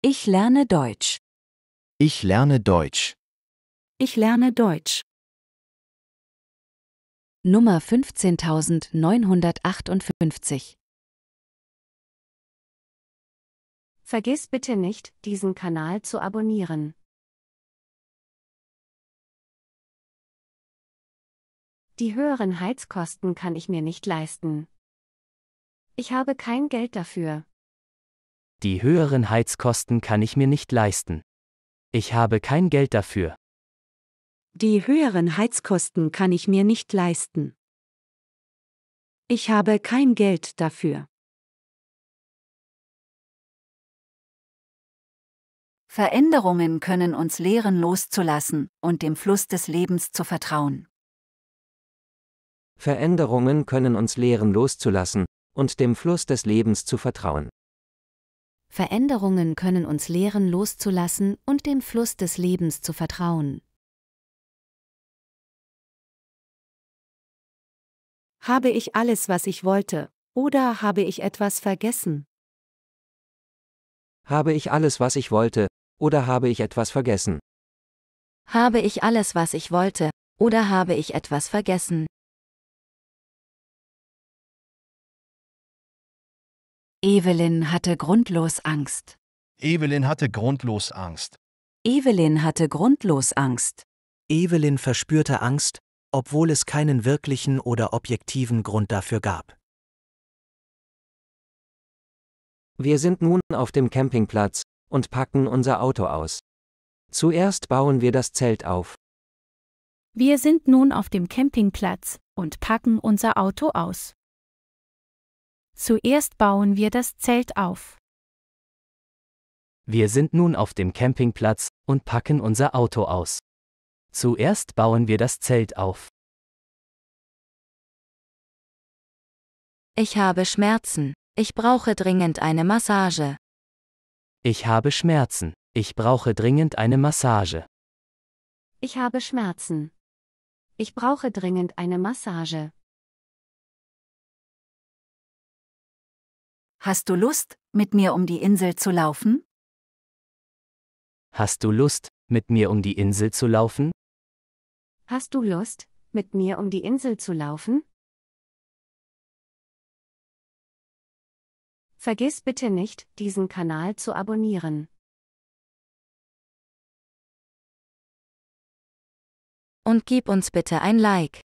Ich lerne Deutsch. Ich lerne Deutsch. Ich lerne Deutsch. Nummer 15958. Vergiss bitte nicht, diesen Kanal zu abonnieren. Die höheren Heizkosten kann ich mir nicht leisten. Ich habe kein Geld dafür. Die höheren Heizkosten kann ich mir nicht leisten. Ich habe kein Geld dafür. Die höheren Heizkosten kann ich mir nicht leisten. Ich habe kein Geld dafür. Veränderungen können uns lehren loszulassen und dem Fluss des Lebens zu vertrauen. Veränderungen können uns lehren loszulassen und dem Fluss des Lebens zu vertrauen. Veränderungen können uns lehren loszulassen und dem Fluss des Lebens zu vertrauen. Habe ich alles, was ich wollte, oder habe ich etwas vergessen? Habe ich alles, was ich wollte, oder habe ich etwas vergessen? Habe ich alles, was ich wollte, oder habe ich etwas vergessen? Evelyn hatte grundlos Angst. Evelyn hatte grundlos Angst. Evelyn hatte grundlos Angst. Evelyn verspürte Angst, obwohl es keinen wirklichen oder objektiven Grund dafür gab. Wir sind nun auf dem Campingplatz und packen unser Auto aus. Zuerst bauen wir das Zelt auf. Wir sind nun auf dem Campingplatz und packen unser Auto aus. Zuerst bauen wir das Zelt auf. Wir sind nun auf dem Campingplatz und packen unser Auto aus. Zuerst bauen wir das Zelt auf. Ich habe Schmerzen. Ich brauche dringend eine Massage. Ich habe Schmerzen. Ich brauche dringend eine Massage. Ich habe Schmerzen. Ich brauche dringend eine Massage. Hast du Lust, mit mir um die Insel zu laufen? Hast du Lust, mit mir um die Insel zu laufen? Hast du Lust, mit mir um die Insel zu laufen? Vergiss bitte nicht, diesen Kanal zu abonnieren. Und gib uns bitte ein Like.